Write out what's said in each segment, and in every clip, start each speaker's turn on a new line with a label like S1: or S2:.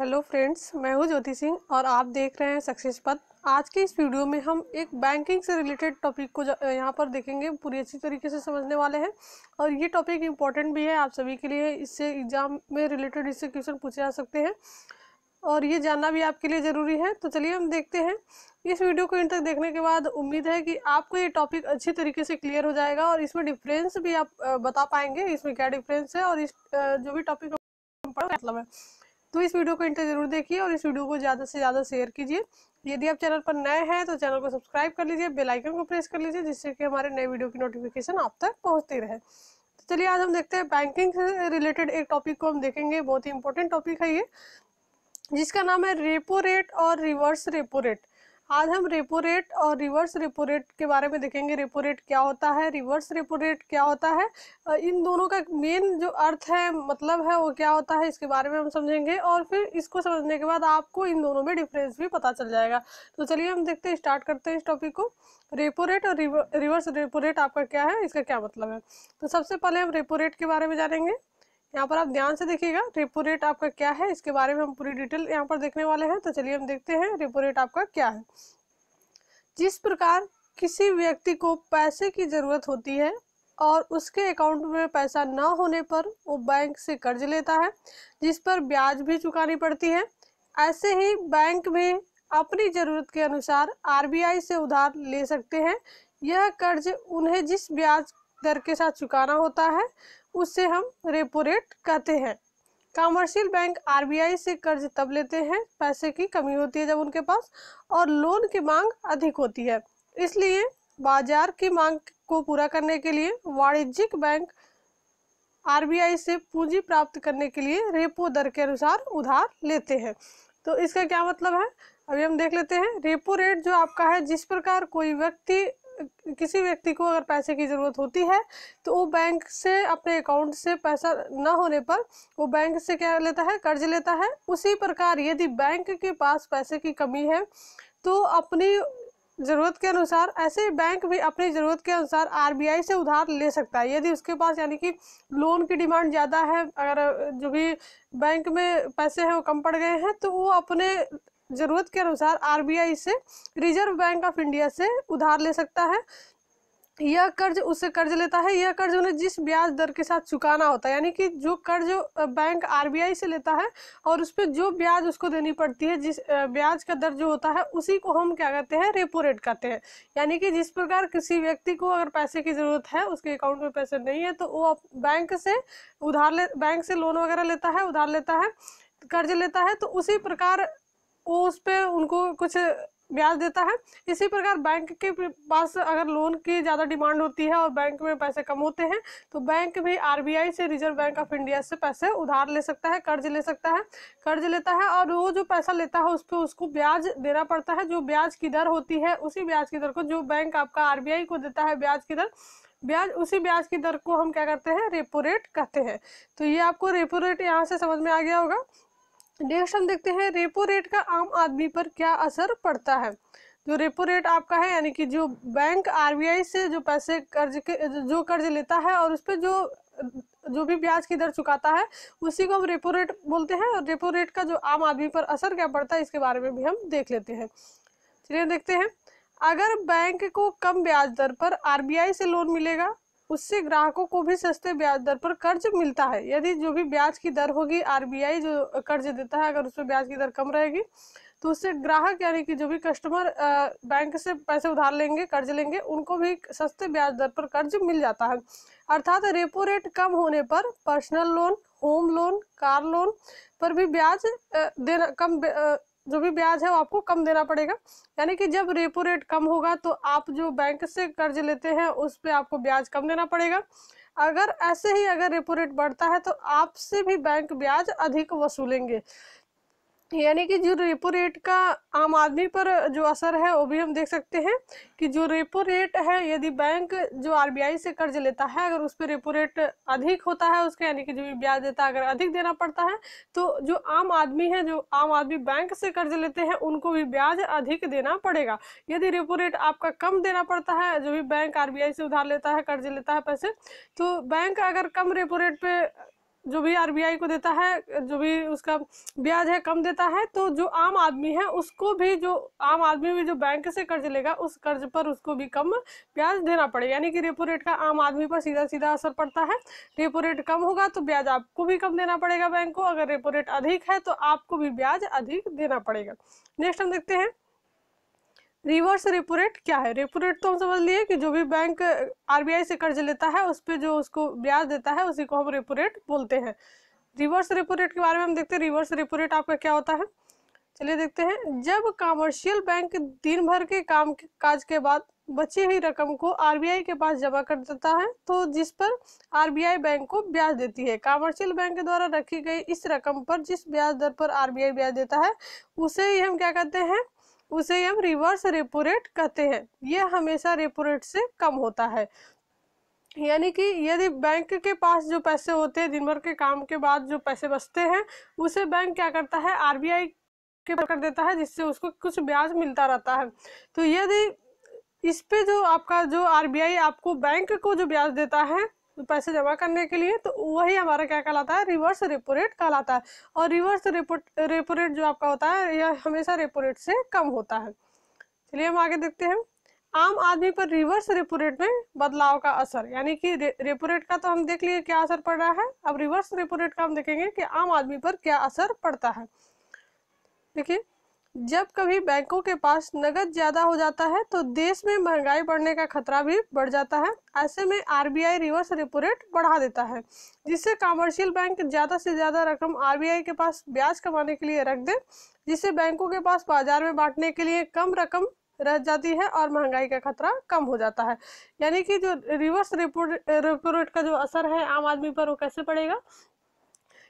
S1: hello friends मैं हूं ज्योति सिंह और आप देख रहे हैं सक्सेस पथ आज के इस वीडियो में हम एक बैंकिंग से रिलेटेड टॉपिक को यहाँ पर देखेंगे पूरी अच्छी तरीके से समझने वाले हैं और ये टॉपिक इम्पोर्टेंट भी है आप सभी के लिए इससे एग्ज़ाम में रिलेटेड इससे क्वेश्चन पूछे जा सकते हैं और ये जानना भी आपके लिए ज़रूरी है तो चलिए हम देखते हैं इस वीडियो को इन तक देखने के बाद उम्मीद है कि आपको ये टॉपिक अच्छी तरीके से क्लियर हो जाएगा और इसमें डिफरेंस भी आप बता पाएंगे इसमें क्या डिफरेंस है और इस जो भी टॉपिक मतलब है तो इस वीडियो को इंटर जरूर देखिए और इस वीडियो को ज़्यादा से ज़्यादा शेयर कीजिए यदि आप चैनल पर नए हैं तो चैनल को सब्सक्राइब कर लीजिए बेल आइकन को प्रेस कर लीजिए जिससे कि हमारे नए वीडियो की नोटिफिकेशन आप तक पहुंचती रहे तो चलिए आज हम देखते हैं बैंकिंग से रिलेटेड एक टॉपिक को हम देखेंगे बहुत ही इंपॉर्टेंट टॉपिक है ये जिसका नाम है रेपो रेट और रिवर्स रेपो रेट आज हम रेपो रेट और रिवर्स रेपो रेट के बारे में देखेंगे रेपो रेट क्या होता है रिवर्स रेपो रेट क्या होता है इन दोनों का मेन जो अर्थ है मतलब है वो क्या होता है इसके बारे में हम समझेंगे और फिर इसको समझने के बाद आपको इन दोनों में डिफरेंस भी पता चल जाएगा तो चलिए हम देखते हैं स्टार्ट करते हैं इस टॉपिक को रेपो रेट और रिवर्स रेपो रेट आपका क्या है इसका क्या मतलब है तो सबसे पहले हम रेपो रेट के बारे में जानेंगे यहाँ पर आप ध्यान से देखिएगा रेपो रेट आपका क्या है इसके बारे में हम पूरी डिटेल यहाँ पर देखने वाले हैं तो चलिए हम देखते हैं रेपो रेट आपका क्या है जिस प्रकार किसी व्यक्ति को पैसे की ज़रूरत होती है और उसके अकाउंट में पैसा ना होने पर वो बैंक से कर्ज लेता है जिस पर ब्याज भी चुकानी पड़ती है ऐसे ही बैंक भी अपनी ज़रूरत के अनुसार आर से उधार ले सकते हैं यह कर्ज उन्हें जिस ब्याज दर के साथ चुकाना होता है उससे हम रेपो रेट कहते हैं कमर्शियल बैंक आरबीआई से कर्ज तब लेते हैं पैसे की कमी होती है जब उनके पास और लोन की मांग अधिक होती है इसलिए बाजार की मांग को पूरा करने के लिए वाणिज्यिक बैंक आरबीआई से पूंजी प्राप्त करने के लिए रेपो दर के अनुसार उधार लेते हैं तो इसका क्या मतलब है अभी हम देख लेते हैं रेपो रेट जो आपका है जिस प्रकार कोई व्यक्ति किसी व्यक्ति को अगर पैसे की ज़रूरत होती है तो वो बैंक से अपने अकाउंट से पैसा ना होने पर वो बैंक से क्या लेता है कर्ज लेता है उसी प्रकार यदि बैंक के पास पैसे की कमी है तो अपनी ज़रूरत के अनुसार ऐसे बैंक भी अपनी ज़रूरत के अनुसार आरबीआई से उधार ले सकता है यदि उसके पास यानी कि लोन की डिमांड ज़्यादा है अगर जो भी बैंक में पैसे हैं वो कम पड़ गए हैं तो वो अपने जरूरत के अनुसार आरबीआई से रिजर्व बैंक ऑफ इंडिया से उधार ले सकता है यह कर्ज उससे कर्ज लेता है यह कर्ज उन्हें जिस ब्याज दर के साथ चुकाना होता है यानी कि जो कर्ज बैंक आरबीआई से लेता है और उस पर जो ब्याज उसको देनी पड़ती है जिस ब्याज का दर जो होता है उसी को हम क्या कहते हैं रेपो रेट कहते हैं यानी कि जिस प्रकार किसी व्यक्ति को अगर पैसे की ज़रूरत है उसके अकाउंट में पैसे नहीं है तो वो बैंक से उधार ले बैंक से लोन वगैरह लेता है उधार लेता है कर्ज लेता है तो उसी प्रकार वो उस पर उनको कुछ ब्याज देता है इसी प्रकार बैंक के पास अगर लोन की ज़्यादा डिमांड होती है और बैंक में पैसे कम होते हैं तो बैंक भी आरबीआई से रिजर्व बैंक ऑफ इंडिया से पैसे उधार ले सकता है कर्ज ले सकता है कर्ज लेता है और वो जो पैसा लेता है उस पर उसको ब्याज देना पड़ता है जो ब्याज की दर होती है उसी ब्याज की दर को जो बैंक आपका आर को देता है ब्याज की दर ब्याज उसी ब्याज की दर को हम क्या करते हैं रेपो रेट कहते हैं तो ये आपको रेपो रेट यहाँ से समझ में आ गया होगा नेक्स्ट हम देखते हैं रेपो रेट का आम आदमी पर क्या असर पड़ता है जो रेपो रेट आपका है यानी कि जो बैंक आरबीआई से जो पैसे कर्ज के जो कर्ज लेता है और उस पर जो जो भी ब्याज की दर चुकाता है उसी को हम रेपो रेट बोलते हैं और रेपो रेट का जो आम आदमी पर असर क्या पड़ता है इसके बारे में भी हम देख लेते हैं चलिए देखते हैं अगर बैंक को कम ब्याज दर पर आरबीआई से लोन मिलेगा उससे ग्राहकों को भी सस्ते ब्याज दर पर कर्ज मिलता है यदि जो भी ब्याज की दर होगी आरबीआई जो कर्ज देता है अगर उसमें ब्याज की दर कम रहेगी तो उससे ग्राहक यानी कि जो भी कस्टमर बैंक से पैसे उधार लेंगे कर्ज लेंगे उनको भी सस्ते ब्याज दर पर कर्ज मिल जाता है अर्थात रेपो रेट कम होने पर personal loan home loan car loan पर भी ब्याज देना कम जो भी ब्याज है वो आपको कम देना पड़ेगा यानी कि जब रेपो रेट कम होगा तो आप जो बैंक से कर्ज लेते हैं उस पर आपको ब्याज कम देना पड़ेगा अगर ऐसे ही अगर रेपो रेट बढ़ता है तो आपसे भी बैंक ब्याज अधिक वसूलेंगे यानी कि जो रेपो रेट का आम आदमी पर जो असर है वो भी हम देख सकते हैं कि जो रेपो रेट है यदि बैंक जो आरबीआई से कर्ज लेता है अगर उस पर रेपो रेट अधिक होता है उसका यानी कि जो भी ब्याज देता है अगर अधिक देना पड़ता है तो जो आम आदमी है जो आम आदमी बैंक से कर्ज लेते हैं उनको भी ब्याज अधिक देना पड़ेगा यदि रेपो रेट आपका कम देना पड़ता है जो भी बैंक आर से उधार लेता है कर्ज लेता है पैसे तो बैंक अगर कम रेपो रेट पर जो भी आरबीआई को देता है जो भी उसका ब्याज है कम देता है तो जो आम आदमी है उसको भी जो आम आदमी भी जो बैंक से कर्ज लेगा उस कर्ज पर उसको भी कम ब्याज देना पड़ेगा यानी कि रेपो रेट का आम आदमी पर सीधा सीधा असर पड़ता है रेपो रेट कम होगा तो ब्याज आपको भी कम देना पड़ेगा बैंक को अगर रेपो रेट अधिक है तो आपको भी ब्याज अधिक देना पड़ेगा नेक्स्ट हम देखते हैं रिवर्स रेपो रेट क्या है रेपो रेट तो हम समझ लिए कि जो भी बैंक आरबीआई से कर्ज लेता है उस पर जो उसको ब्याज देता है उसी को हम रेपो रेट बोलते हैं रिवर्स रेपो रेट के बारे में हम देखते हैं रिवर्स रेपो रेट आपका क्या होता है चलिए देखते हैं जब कॉमर्शियल बैंक दिन भर के काम काज के बाद बची हुई रकम को आरबीआई के पास जमा कर देता है तो जिस पर आरबीआई बैंक को ब्याज देती है कॉमर्शियल बैंक के द्वारा रखी गई इस रकम पर जिस ब्याज दर पर आरबीआई ब्याज देता है उसे ही हम क्या कहते हैं उसे हम रिवर्स रेपो रेट कहते हैं यह हमेशा रेपो रेट से कम होता है यानी कि यदि बैंक के पास जो पैसे होते हैं दिन भर के काम के बाद जो पैसे बचते हैं उसे बैंक क्या करता है आर के कर देता है जिससे उसको कुछ ब्याज मिलता रहता है तो यदि इस पे जो आपका जो आर आपको बैंक को जो ब्याज देता है पैसे जमा करने के लिए तो वही हमारा क्या कहलाता है रिवर्स रेपो रेट कहलाता है और रिवर्स रेपो रेपो रेट जो आपका होता है यह हमेशा रेपो रेट से कम होता है चलिए हम आगे देखते हैं आम आदमी पर रिवर्स रेपो रेट में बदलाव का असर यानी कि रे, रेपो रेट का तो हम देख लिए क्या असर पड़ रहा है अब रिवर्स रेपो रेट का हम देखेंगे कि आम आदमी पर क्या असर पड़ता है देखिए जब कभी बैंकों के पास नकद ज्यादा हो जाता है तो देश में महंगाई बढ़ने का खतरा भी बढ़ जाता है ऐसे में आरबीआई रिवर्स रेपो रेट बढ़ा देता है जिससे कमर्शियल बैंक ज्यादा से ज्यादा रकम आरबीआई के पास ब्याज कमाने के लिए रख दे जिससे बैंकों के पास बाजार में बांटने के लिए कम रकम रह जाती है और महंगाई का खतरा कम हो जाता है यानी कि जो रिवर्स रेपो रेपो रेट का जो असर है आम आदमी पर वो कैसे पड़ेगा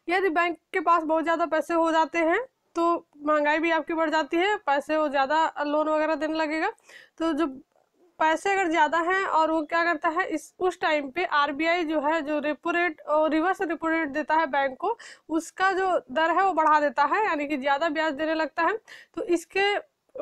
S1: यदि बैंक के पास बहुत ज़्यादा पैसे हो जाते हैं तो महंगाई भी आपकी बढ़ जाती है पैसे वो ज़्यादा लोन वगैरह देने लगेगा तो जो पैसे अगर ज़्यादा हैं और वो क्या करता है इस उस टाइम पे आरबीआई जो है जो रेपो रेट और रिवर्स रेपो रेट देता है बैंक को उसका जो दर है वो बढ़ा देता है यानी कि ज़्यादा ब्याज देने लगता है तो इसके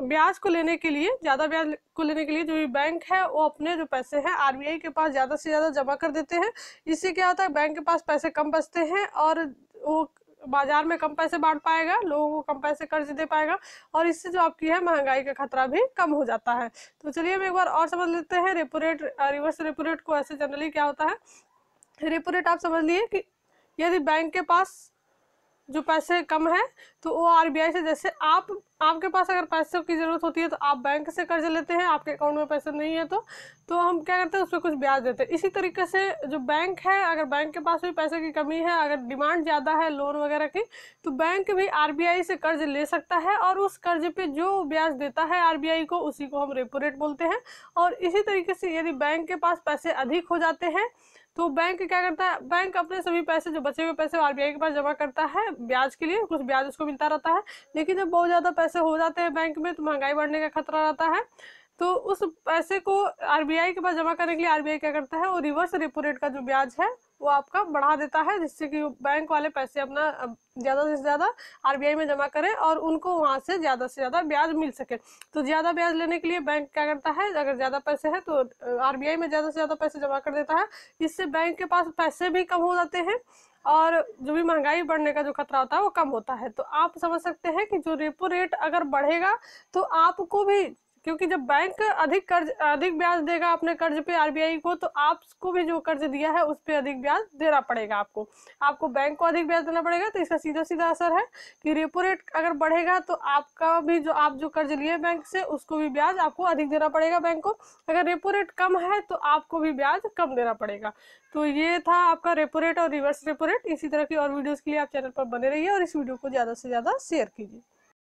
S1: ब्याज को लेने के लिए ज़्यादा ब्याज को लेने के लिए जो बैंक है वो अपने जो पैसे हैं आर के पास ज़्यादा से ज़्यादा जमा कर देते हैं इससे क्या होता है बैंक के पास पैसे कम बचते हैं और वो बाजार में कम पैसे बांट पाएगा लोगों को कम पैसे कर्ज दे पाएगा और इससे जो आपकी है महंगाई का खतरा भी कम हो जाता है तो चलिए हम एक बार और समझ लेते हैं repo rate reverse repo rate को ऐसे जनरली क्या होता है रेपो रेट आप समझ लिए कि यदि बैंक के पास जो पैसे कम है तो वो आर से जैसे आप आपके पास अगर पैसों की ज़रूरत होती है तो आप बैंक से कर्ज लेते हैं आपके अकाउंट में पैसे नहीं है तो तो हम क्या करते हैं उस पर कुछ ब्याज देते हैं इसी तरीके से जो बैंक है अगर बैंक के पास भी पैसे की कमी है अगर डिमांड ज़्यादा है लोन वगैरह की तो बैंक भी आर से कर्ज ले सकता है और उस कर्ज पर जो ब्याज देता है आर को उसी को हम रेपो रेट बोलते हैं और इसी तरीके से यदि बैंक के पास पैसे अधिक हो जाते हैं तो बैंक क्या करता है बैंक अपने सभी पैसे जो बचे हुए पैसे आरबीआई के पास जमा करता है ब्याज के लिए कुछ ब्याज उसको मिलता रहता है लेकिन जब बहुत ज़्यादा पैसे हो जाते हैं बैंक में तो महंगाई बढ़ने का खतरा रहता है तो उस पैसे को आरबीआई के पास जमा करने के लिए आरबीआई क्या करता है वो रिवर्स रेपो रेट का जो ब्याज है वो आपका बढ़ा देता है जिससे कि बैंक वाले पैसे अपना ज़्यादा से ज़्यादा आरबीआई में जमा करें और उनको वहाँ से ज़्यादा से ज़्यादा ब्याज मिल सके तो ज़्यादा ब्याज लेने के लिए बैंक क्या करता है अगर ज़्यादा पैसे हैं तो आरबीआई में ज़्यादा से ज़्यादा पैसे जमा कर देता है इससे बैंक के पास पैसे भी कम हो जाते हैं और जो भी महंगाई बढ़ने का जो खतरा होता है वो कम होता है तो आप समझ सकते हैं कि जो रेपो रेट अगर बढ़ेगा तो आपको भी क्योंकि जब बैंक अधिक कर्ज अधिक ब्याज देगा अपने कर्ज पे आरबीआई को तो आपको भी जो कर्ज दिया है उस पर अधिक ब्याज देना पड़ेगा आपको आपको बैंक को अधिक ब्याज देना पड़ेगा तो इसका सीधा सीधा असर है कि रेपो रेट अगर बढ़ेगा तो आपका भी जो आप जो कर्ज लिए बैंक से उसको भी ब्याज आपको अधिक देना पड़ेगा बैंक को अगर रेपो रेट कम है तो आपको भी ब्याज कम देना पड़ेगा तो ये था आपका रेपो रेट और रिवर्स रेपो रेट इसी तरह की और वीडियोज़ के लिए आप चैनल पर बने रहिए और इस वीडियो को ज़्यादा से ज़्यादा शेयर कीजिए